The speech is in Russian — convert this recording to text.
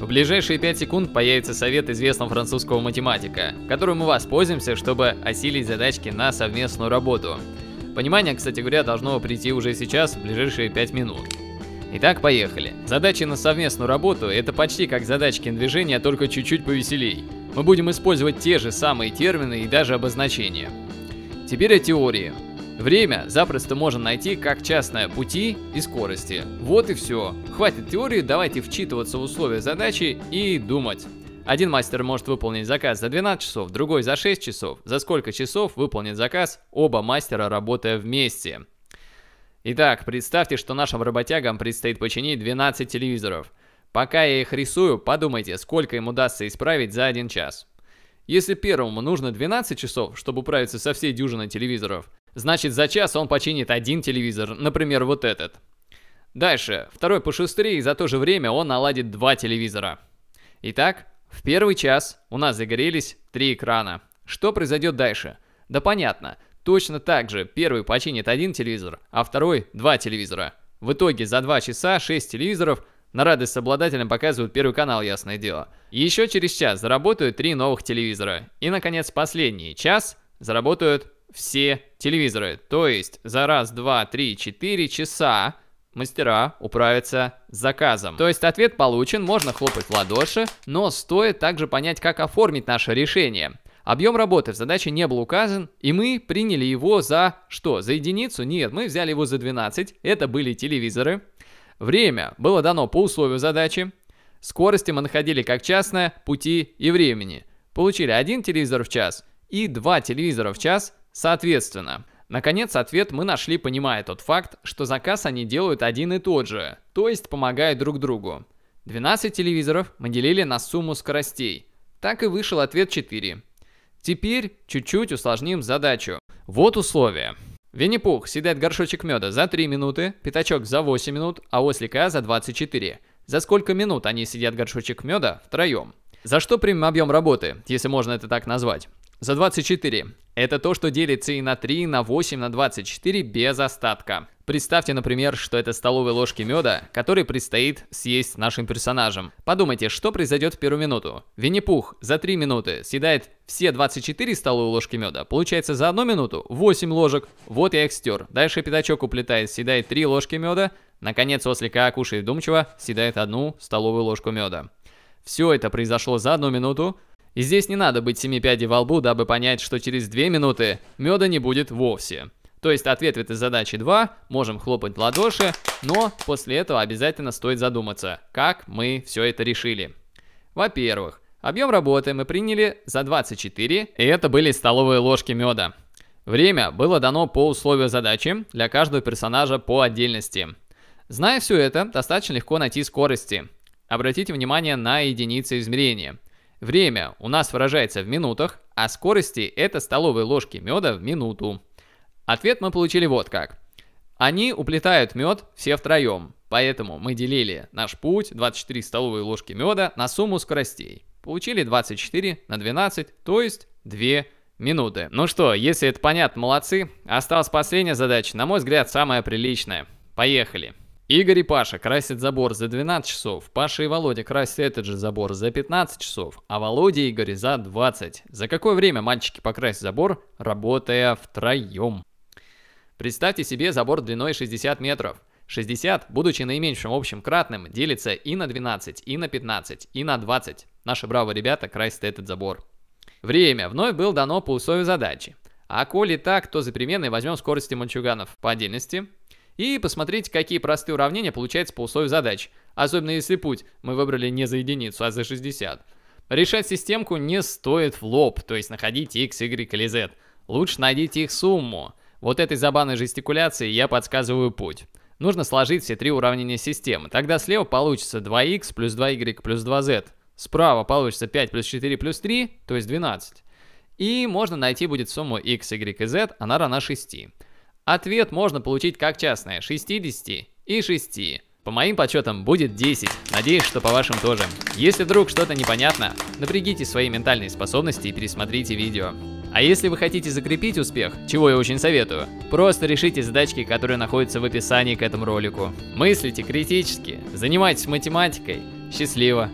В ближайшие 5 секунд появится совет известного французского математика, которым мы воспользуемся, чтобы осилить задачки на совместную работу. Понимание, кстати говоря, должно прийти уже сейчас, в ближайшие 5 минут. Итак, поехали. Задачи на совместную работу – это почти как задачки на движение, только чуть-чуть повеселей. Мы будем использовать те же самые термины и даже обозначения. Теперь о теории. Время запросто можно найти как частное пути и скорости. Вот и все. Хватит теории, давайте вчитываться в условия задачи и думать. Один мастер может выполнить заказ за 12 часов, другой за 6 часов. За сколько часов выполнит заказ оба мастера, работая вместе? Итак, представьте, что нашим работягам предстоит починить 12 телевизоров. Пока я их рисую, подумайте, сколько им удастся исправить за один час. Если первому нужно 12 часов, чтобы управиться со всей дюжиной телевизоров, Значит, за час он починит один телевизор, например, вот этот. Дальше, второй пошустрее, и за то же время он наладит два телевизора. Итак, в первый час у нас загорелись три экрана. Что произойдет дальше? Да понятно, точно так же первый починит один телевизор, а второй два телевизора. В итоге за два часа шесть телевизоров на радость обладателям показывают первый канал, ясное дело. Еще через час заработают три новых телевизора. И, наконец, последний час заработают все телевизоры. То есть за раз, два, три, четыре часа мастера управятся с заказом. То есть ответ получен, можно хлопать в ладоши, но стоит также понять, как оформить наше решение. Объем работы в задаче не был указан, и мы приняли его за что? За единицу? Нет, мы взяли его за 12, это были телевизоры. Время было дано по условию задачи. Скорости мы находили как частное, пути и времени. Получили один телевизор в час и два телевизора в час Соответственно, Наконец, ответ мы нашли, понимая тот факт, что заказ они делают один и тот же, то есть помогают друг другу. 12 телевизоров мы делили на сумму скоростей. Так и вышел ответ 4. Теперь чуть-чуть усложним задачу. Вот условия. Винни-Пух съедает горшочек меда за 3 минуты, пятачок за 8 минут, а ослика за 24. За сколько минут они съедят горшочек меда втроем? За что примем объем работы, если можно это так назвать? За 24. Это то, что делится и на 3, и на 8, на 24 без остатка. Представьте, например, что это столовые ложки меда, которые предстоит съесть нашим персонажам. Подумайте, что произойдет в первую минуту. Винни-Пух за 3 минуты съедает все 24 столовые ложки меда. Получается за 1 минуту 8 ложек. Вот я их стер. Дальше пятачок уплетает, съедает 3 ложки меда. Наконец, ослика кушает думчиво, съедает одну столовую ложку меда. Все это произошло за одну минуту, и здесь не надо быть семи пядей во лбу, дабы понять, что через две минуты меда не будет вовсе. То есть ответ в этой задаче 2, можем хлопать в ладоши, но после этого обязательно стоит задуматься, как мы все это решили. Во-первых, объем работы мы приняли за 24, и это были столовые ложки меда. Время было дано по условию задачи для каждого персонажа по отдельности. Зная все это, достаточно легко найти скорости. Обратите внимание на единицы измерения – Время у нас выражается в минутах, а скорости это столовые ложки меда в минуту. Ответ мы получили вот как. Они уплетают мед все втроем, поэтому мы делили наш путь 24 столовые ложки меда на сумму скоростей. Получили 24 на 12, то есть 2 минуты. Ну что, если это понятно, молодцы. Осталась последняя задача, на мой взгляд, самая приличная. Поехали. Игорь и Паша красят забор за 12 часов, Паша и Володя красят этот же забор за 15 часов, а Володя и Игорь за 20. За какое время мальчики покрасят забор, работая втроем? Представьте себе забор длиной 60 метров. 60, будучи наименьшим общим кратным, делится и на 12, и на 15, и на 20. Наши бравые ребята красят этот забор. Время вновь было дано по условию задачи. А коли так, то за переменной возьмем скорости мальчуганов по отдельности, и посмотрите, какие простые уравнения получаются по условию задач, особенно если путь мы выбрали не за единицу, а за 60. Решать системку не стоит в лоб, то есть находить x, y или z. Лучше найдите их сумму. Вот этой забавной жестикуляции я подсказываю путь. Нужно сложить все три уравнения системы. Тогда слева получится 2 x плюс 2y плюс 2z. Справа получится 5 плюс 4 плюс 3, то есть 12. И можно найти будет сумму x, y и z, она а равна 6. Ответ можно получить как частное 60 и 6. По моим подсчетам будет 10, надеюсь, что по вашим тоже. Если вдруг что-то непонятно, напрягите свои ментальные способности и пересмотрите видео. А если вы хотите закрепить успех, чего я очень советую, просто решите задачки, которые находятся в описании к этому ролику. Мыслите критически, занимайтесь математикой. Счастливо!